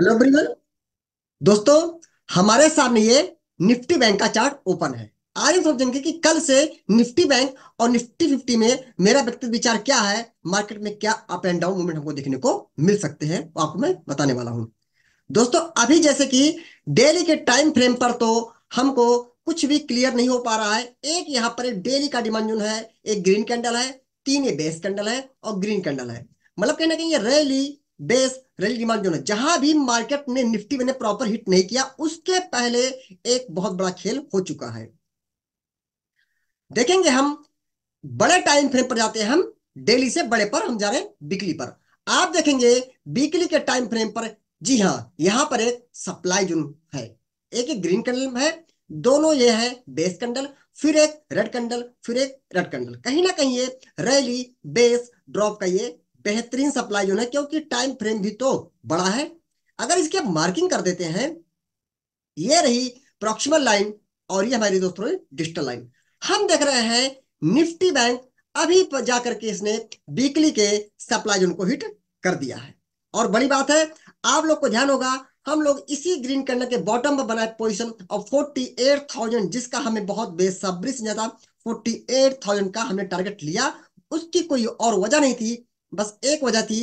hello ब्रिजन दोस्तों हमारे सामने ये निफ्टी बैंक का चार्ट ओपन है आज हम समझेंगे कि कल से निफ्टी बैंक और निफ्टी फिफ्टी में मेरा व्यक्तिगत विचार क्या है मार्केट में क्या अप एंड डाउन मूवमेंट हमको देखने को मिल सकते हैं आपको मैं बताने वाला हूं दोस्तों अभी जैसे कि डेली के टाइम फ्रेम पर तो हमको कुछ भी क्लियर नहीं हो पा रहा है एक यहाँ पर डेली का डिमांड जो है एक ग्रीन कैंडल है तीन ये बेस कैंडल है और ग्रीन कैंडल है मतलब कहीं ना कहीं ये rally base rally demand zone है जहां भी मार्केट ने निफ्टी में प्रॉपर हिट नहीं किया उसके पहले एक बहुत बड़ा खेल हो चुका है देखेंगे हम बड़े टाइम फ्रेम पर जाते हैं हम डेली से बड़े पर हम जा रहे हैं बिकली पर आप देखेंगे बिकली के टाइम फ्रेम पर जी हाँ यहां पर एक सप्लाई जोन है एक एक ग्रीन कैंडल है दोनों ये है बेस कैंडल फिर एक रेड कैंडल फिर एक रेड कैंडल कहीं ना कहीं ये रैली बेस ड्रॉप का ये बेहतरीन सप्लाई जोन है क्योंकि टाइम फ्रेम भी तो बड़ा है अगर इसके हम मार्किंग कर देते हैं ये रही प्रोक्सिमल लाइन और ये हमारी दोस्तों डिजिटल लाइन हम देख रहे हैं निफ्टी बैंक अभी जाकर के इसने वीकली के सप्लाई जोन को हिट कर दिया है और बड़ी बात है आप लोग को ध्यान होगा हम लोग इसी ग्रीन कलर के बॉटम पर बनाए पोजिशन और 48,000 जिसका हमें बहुत बेसब्री से ज्यादा 48,000 का हमने टारगेट लिया उसकी कोई और वजह नहीं थी बस एक वजह थी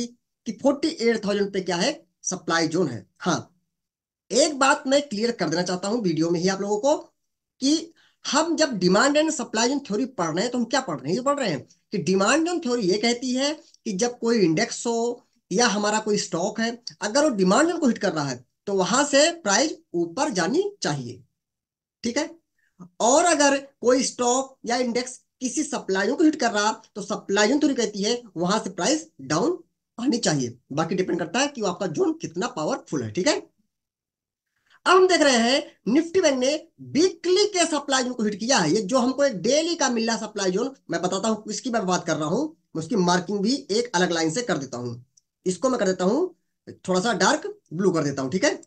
कि थाउजेंड पे क्या है सप्लाई जोन है हाँ एक बात मैं क्लियर कर देना चाहता हूं वीडियो में ही आप लोगों को कि हम जब demand and supply zone theory पढ़ रहे हैं तो हम क्या पढ़ रहे हैं पढ़ रहे हैं कि डिमांड जोन थ्योरी ये कहती है कि जब कोई इंडेक्स हो या हमारा कोई स्टॉक है अगर वो डिमांड जोन को हिट कर रहा है तो वहां से प्राइस ऊपर जानी चाहिए ठीक है और अगर कोई स्टॉक या इंडेक्स किसी सप्लायर को हिट कर रहा तो सप्लायर थोड़ी तो कहती है वहां से प्राइस डाउन आनी चाहिए बाकी डिपेंड करता है कि आपका जोन कितना पावरफुल है ठीक है अब हम देख रहे हैं निफ्टी बैंक ने वीकली के सप्लाई जोन को हिट किया है ये जो हमको एक डेली का मिल रहा सप्लाई जोन मैं बताता हूं इसकी मैं बात कर रहा हूँ उसकी मार्किंग भी एक अलग लाइन से कर देता हूँ इसको मैं कर देता हूँ थोड़ा सा डार्क ब्लू कर देता हूं ठीक है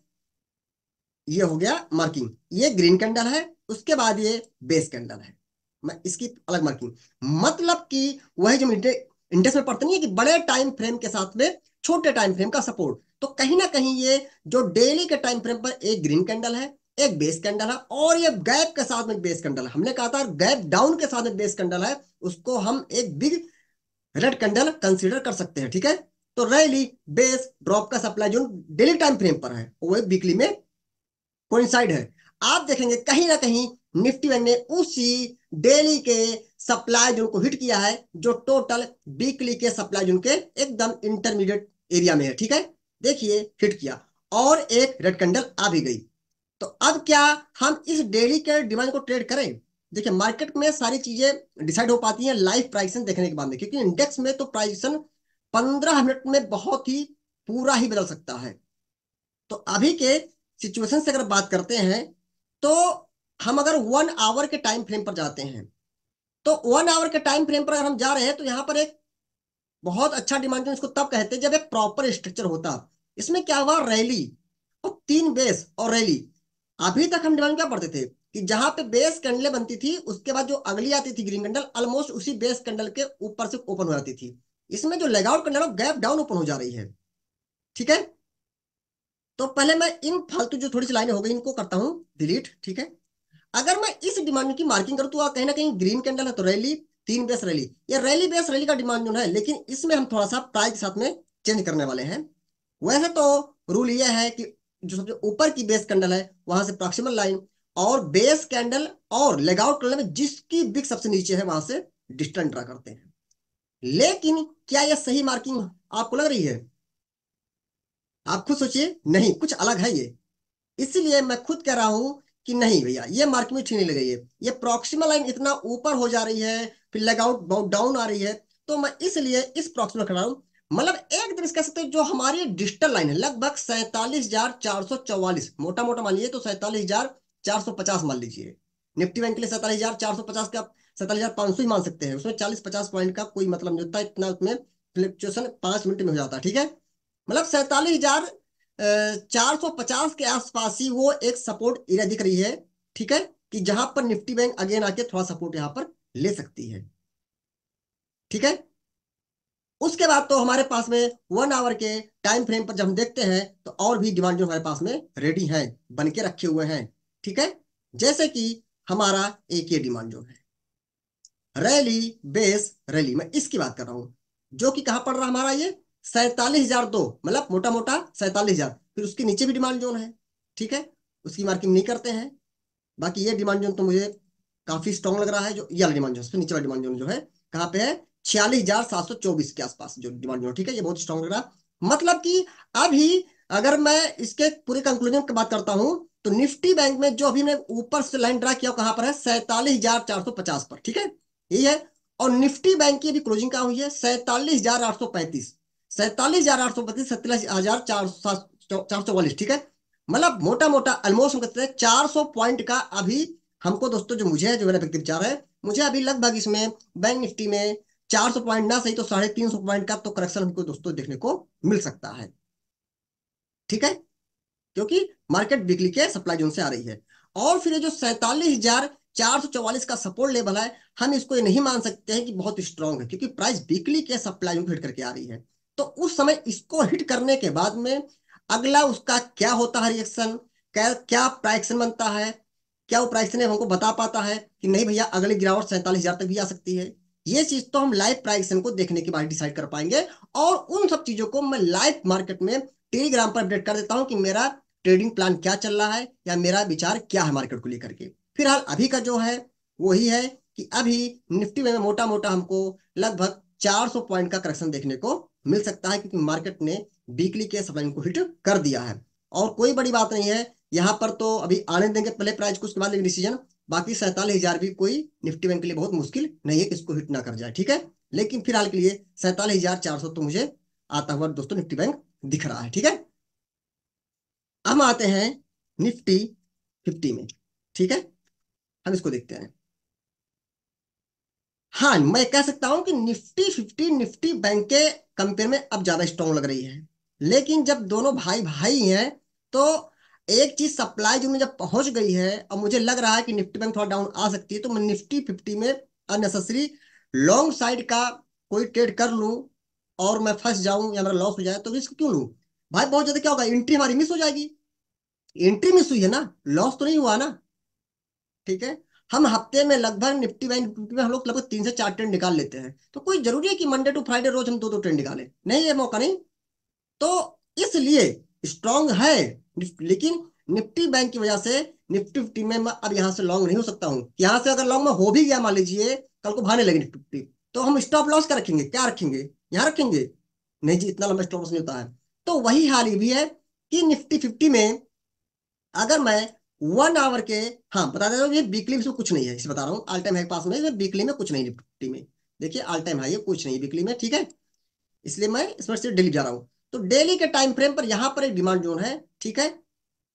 ये हो गया मार्किंग ये ग्रीन कैंडल है उसके बाद ये बेस कैंडल है इसकी अलग मार्किंग मतलब कि वही जो इंडेक्स में पढ़ते नहीं है कि बड़े टाइम फ्रेम के साथ में छोटे टाइम फ्रेम का सपोर्ट तो कहीं ना कहीं ये जो डेली के टाइम फ्रेम पर एक ग्रीन कैंडल है एक बेस कैंडल है और ये गैप के साथ में बेस कैंडल है हमने कहा था गैप डाउन के साथ में बेस कैंडल है उसको हम एक बिग रेड कैंडल कंसिडर कर सकते हैं ठीक है तो रैली बेस ड्रॉप का सप्लाई जो डेली टाइम फ्रेम पर है वो वीकली में कोइंसाइड है आप देखेंगे कहीं ना कहीं निफ्टी बैंक ने उसी डेली के सप्लाई जो हिट किया है जो टोटल वीकली के सप्लाई जोन एकदम इंटरमीडिएट एरिया में है ठीक है देखिए हिट किया और एक रेड कैंडल आ भी गई तो अब क्या हम इस डेली के डिमांड को ट्रेड करें देखिए मार्केट में सारी चीजें डिसाइड हो पाती हैं लाइव प्राइसन देखने के बाद में क्योंकि इंडेक्स में तो प्राइसन पंद्रह मिनट में बहुत ही पूरा ही बदल सकता है तो अभी के सिचुएशन से अगर बात करते हैं तो हम अगर वन आवर के टाइम फ्रेम पर जाते हैं तो वन आवर के टाइम फ्रेम पर अगर हम जा रहे हैं तो यहाँ पर एक बहुत अच्छा डिमांड इसको तब कहते हैं जब एक प्रॉपर स्ट्रक्चर होता इसमें क्या हुआ रैली और तीन बेस और रैली अभी तक हम डिमांड क्या पढ़ते थे कि जहां पे बेस कैंडल बनती थी उसके बाद जो अगली आती थी ग्रीन कैंडल ऑलमोस्ट उसी बेस कैंडल के ऊपर से ओपन हो जाती थी इसमें जो leg out candle gap down open हो जा रही है ठीक है तो पहले मैं इन फालतू जो थोड़ी सी लाइनें हो गई इनको करता हूं डिलीट ठीक है अगर मैं इस डिमांड की मार्किंग करूँ तो कहीं ना कहीं ग्रीन कैंडल है तो रैली तीन बेस रैली ये रैली बेस रैली का डिमांड जो है लेकिन इसमें हम थोड़ा सा प्राइस के साथ में चेंज करने वाले हैं वैसे तो रूल यह है कि जो सबसे ऊपर की बेस कैंडल है वहां से प्रॉक्सिमल लाइन और बेस कैंडल और लेगआउट कैंडल में जिसकी बिक सबसे नीचे है वहां से डिस्टेंस ड्रा करते हैं लेकिन क्या यह सही मार्किंग आपको लग रही है आप खुद सोचिए नहीं कुछ अलग है ये इसलिए मैं खुद कह रहा हूं कि नहीं भैया ये मार्केट में ठीक नहीं लग रही है ये प्रॉक्सिमा लाइन इतना ऊपर हो जा रही है फिर लेग आउट डाउन आ रही है तो मैं इसलिए इस प्रॉक्सिमा खड़ा हूं मतलब एक दिन कह सकते जो हमारी डिजिटल लाइन है लगभग सैतालीस हजार चार सौ चौवालीस मोटा मोटा मान लीजिए तो सैतालीस हजार चार सौ पचास मान लीजिए निफ्टी बैंक के लिए सैतालीस हजार चार सौ पचास का सैतालीस हजार पांच सौ ही मान सकते हैं उसमें चालीस पचास पॉइंट का कोई मतलब नहीं होता इतना उसमें फ्लक्चुएशन पांच मिनट में हो जाता है ठीक है मतलब सैतालीस हजार 450 के आसपास ही वो एक सपोर्ट एरिया दिख रही है ठीक है कि जहां पर निफ्टी बैंक अगेन आके थोड़ा सपोर्ट यहां पर ले सकती है ठीक है उसके बाद तो हमारे पास में वन आवर के टाइम फ्रेम पर जब हम देखते हैं तो और भी डिमांड जो हमारे पास में रेडी है बन के रखे हुए हैं ठीक है जैसे कि हमारा एक ये डिमांड जो है रैली बेस रैली मैं इसकी बात कर रहा हूं जो कि कहां पड़ रहा हमारा ये सैतालीस हजार दो मतलब मोटा मोटा सैतालीस हजार फिर उसके नीचे भी डिमांड जोन है ठीक है उसकी मार्किंग नहीं करते हैं बाकी ये डिमांड जोन तो मुझे काफी स्ट्रॉन्ग लग रहा है जो ये डिमांड जोन नीचे वाला डिमांड जोन जो है कहाँ पे है छियालीस हजार सात सौ चौबीस के आसपास जो डिमांड जोन ठीक है ये बहुत स्ट्रॉन्ग लग रहा मतलब कि अभी अगर मैं इसके पूरे कंक्लूजन की बात करता हूं तो निफ्टी बैंक में जो अभी मैंने ऊपर से लाइन ड्रा किया कहां पर है सैतालीस हजार चार सौ पचास पर ठीक है यही है और निफ्टी बैंक की अभी क्लोजिंग कहा हुई है सैतालीस हजार आठ सौ पैंतीस सैतालीस हजार आठ सौ बत्तीस सत्ताईस हजार चार सौ चार सौ चवालीस ठीक है मतलब मोटा मोटा ऑलमोस्ट हम कहते हैं चार सौ पॉइंट का अभी हमको दोस्तों जो मुझे जो मेरा व्यक्ति विचार है मुझे अभी लगभग इसमें बैंक निफ्टी में चार सौ पॉइंट ना सही तो साढ़े तीन सौ पॉइंट का तो करेक्शन हमको दोस्तों देखने को मिल सकता है ठीक है क्योंकि मार्केट बिकली के सप्लाई जोन से आ रही है और फिर जो सैतालीस हजार चार सौ चौवालीस का सपोर्ट लेवल है हम इसको ये नहीं मान सकते हैं कि बहुत स्ट्रांग है क्योंकि प्राइस वीकली के सप्लाई जोन फिट करके आ रही है तो उस समय इसको हिट करने के बाद में अगला उसका क्या होता है रिएक्शन क्या क्या प्राइक्शन बनता है क्या वो प्राइक्शन हमको बता पाता है कि नहीं भैया अगले गिरावट सैंतालीस तक भी आ सकती है ये चीज तो हम लाइव प्राइक्शन को देखने के बाद डिसाइड कर पाएंगे और उन सब चीजों को मैं लाइव मार्केट में टेलीग्राम पर अपडेट कर देता हूं कि मेरा ट्रेडिंग प्लान क्या चल रहा है या मेरा विचार क्या है मार्केट को लेकर के फिलहाल अभी का जो है वही है कि अभी निफ्टी में मोटा मोटा हमको लगभग 400 पॉइंट का करेक्शन देखने को मिल सकता है क्योंकि मार्केट ने वीकली के सप्लाई को हिट कर दिया है और कोई बड़ी बात नहीं है यहाँ पर तो अभी आने देंगे पहले प्राइस को उसके बाद लेंगे डिसीजन बाकी सैंतालीस हजार भी कोई निफ्टी बैंक के लिए बहुत मुश्किल नहीं है कि इसको हिट ना कर जाए ठीक है लेकिन फिलहाल के लिए सैंतालीस हजार चार सौ तो मुझे आता हुआ दोस्तों निफ्टी बैंक दिख रहा है ठीक है हम आते हैं निफ्टी फिफ्टी में ठीक है हम इसको देखते हैं हाँ मैं कह सकता हूं कि निफ्टी फिफ्टी निफ्टी बैंक के कंपेयर में अब ज्यादा स्ट्रॉन्ग लग रही है लेकिन जब दोनों भाई भाई हैं तो एक चीज सप्लाई जो मुझे जब पहुंच गई है और मुझे लग रहा है कि निफ्टी बैंक थोड़ा डाउन आ सकती है तो मैं निफ्टी फिफ्टी में अननेसेसरी लॉन्ग साइड का कोई ट्रेड कर लूं और मैं फंस जाऊं या मेरा लॉस हो जाए तो रिस्क क्यों लूं भाई बहुत ज्यादा क्या होगा एंट्री हमारी मिस हो जाएगी एंट्री मिस हुई है ना लॉस तो नहीं हुआ ना ठीक है हम हफ्ते में लगभग निफ्टी बैंक निफ्टी में हम लोग लगभग तीन से चार ट्रेंड निकाल लेते हैं तो कोई जरूरी है कि मंडे टू फ्राइडे रोज हम दो दो ट्रेंड निकालें नहीं ये मौका नहीं तो इसलिए स्ट्रांग है लेकिन निफ्टी बैंक की वजह से निफ्टी फिफ्टी में मैं अब यहाँ से लॉन्ग नहीं हो सकता हूँ यहाँ से अगर लॉन्ग में हो भी गया मान लीजिए कल को भाने लगे निफ्टी फिफ्टी तो हम स्टॉप लॉस क्या रखेंगे क्या रखेंगे यहाँ रखेंगे नहीं जी इतना लंबा स्टॉप लॉस नहीं होता है तो वही हाल ये भी है कि निफ्टी फिफ्टी में अगर मैं वन आवर के हाँ बता देता हूँ ये वीकली में कुछ नहीं है इसे बता रहा हूँ ऑल टाइम हाई पास में वीकली में कुछ नहीं निफ्टी में देखिए ऑल टाइम हाई है कुछ नहीं वीकली में ठीक है इसलिए मैं इसमें सिर्फ डेली जा रहा हूँ तो डेली के टाइम फ्रेम पर यहाँ पर एक डिमांड जोन है ठीक है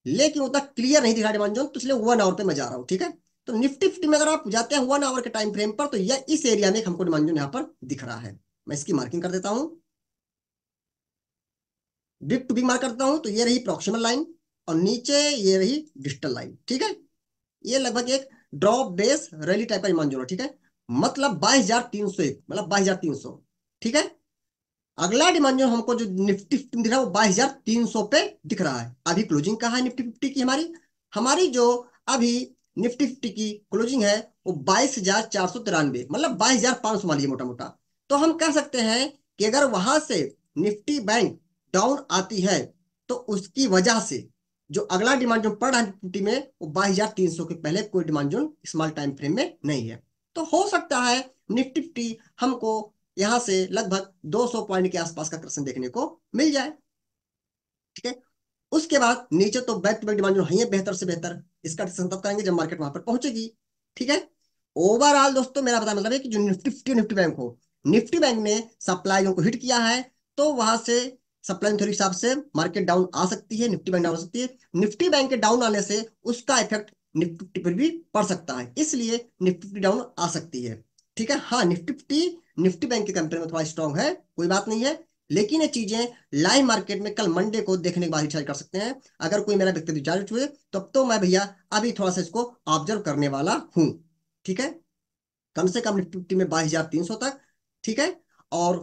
लेकिन उतना क्लियर नहीं दिखा डिमांड जोन तो इसलिए वन आवर पे मैं जा रहा हूँ ठीक है तो निफ्टी फिफ्टी में अगर आप जाते हैं वन आवर के टाइम फ्रेम पर तो यह इस एरिया में हमको डिमांड जोन यहाँ पर दिख रहा है मैं इसकी मार्किंग कर देता हूँ डिप टू बी मार्क करता हूँ तो ये रही प्रोक्सिमल लाइन और नीचे ये रही डिजिटल लाइन ठीक है ये लगभग एक ड्रॉप बेस रैली टाइप का मान जोड़ो ठीक है मतलब बाईस मतलब बाईस ठीक है अगला डिमांड जो हमको जो निफ्टी फिफ्टी दिख रहा है वो बाईस हजार तीन सौ पे दिख रहा है अभी क्लोजिंग कहा है निफ्टी फिफ्टी की हमारी हमारी जो अभी निफ्टी फिफ्टी की क्लोजिंग है वो बाईस हजार चार सौ तिरानवे मतलब बाईस हजार पांच सौ मान मोटा मोटा तो हम कह सकते हैं कि अगर वहां से निफ्टी बैंक डाउन आती है तो उसकी वजह से जो अगला डिमांड जोन पर रहा निफ्टी में वो बाईस के पहले कोई demand zone small time frame में नहीं है तो हो सकता है निफ्टी फिफ्टी हमको यहां से लगभग 200 पॉइंट के आसपास का क्रशन देखने को मिल जाए ठीक है उसके बाद नीचे तो back to back demand zone है बेहतर से बेहतर इसका डिस्कशन तब करेंगे जब मार्केट वहां पर पहुंचेगी ठीक है ओवरऑल दोस्तों मेरा पता मतलब है कि जो निफ्टी निफ्टी बैंक हो निफ्टी बैंक ने सप्लाई को हिट किया है तो वहां से सप्लाई थ्योरी हिसाब से मार्केट डाउन आ सकती है निफ्टी बैंक डाउन आ सकती है निफ्टी बैंक के डाउन आने से उसका इफेक्ट निफ्टी पर भी पड़ सकता है इसलिए निफ्टी डाउन आ सकती है ठीक है हाँ निफ्टी फिफ्टी निफ्टी बैंक के कंपेयर में थोड़ा स्ट्रॉन्ग है कोई बात नहीं है लेकिन ये चीजें लाइव मार्केट में कल मंडे को देखने के बाद रिचार्ज कर सकते हैं अगर कोई मेरा व्यक्ति विचार हुए तब तो मैं भैया अभी थोड़ा सा इसको ऑब्जर्व करने वाला हूं ठीक है कम से कम निफ्टी फिफ्टी में बाईस हजार तीन सौ तक ठीक है और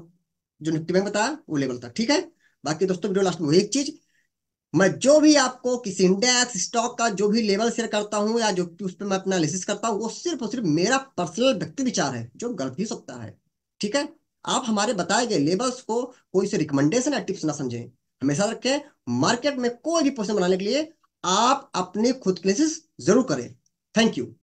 जो निफ्टी बैंक बताया वो लेवल तक ठीक है बाकी दोस्तों वीडियो लास्ट में वही चीज मैं जो भी आपको किसी इंडेक्स स्टॉक का जो भी लेवल शेयर करता हूं या जो उस पर मैं अपना करता हूँ वो सिर्फ और सिर्फ मेरा पर्सनल व्यक्ति विचार है जो गलत भी सकता है ठीक है आप हमारे बताए गए लेवल्स को कोई से रिकमेंडेशन या टिप्स ना समझें हमेशा रखें मार्केट में कोई भी पोजिशन बनाने के लिए आप अपने खुद एनालिसिस जरूर करें थैंक यू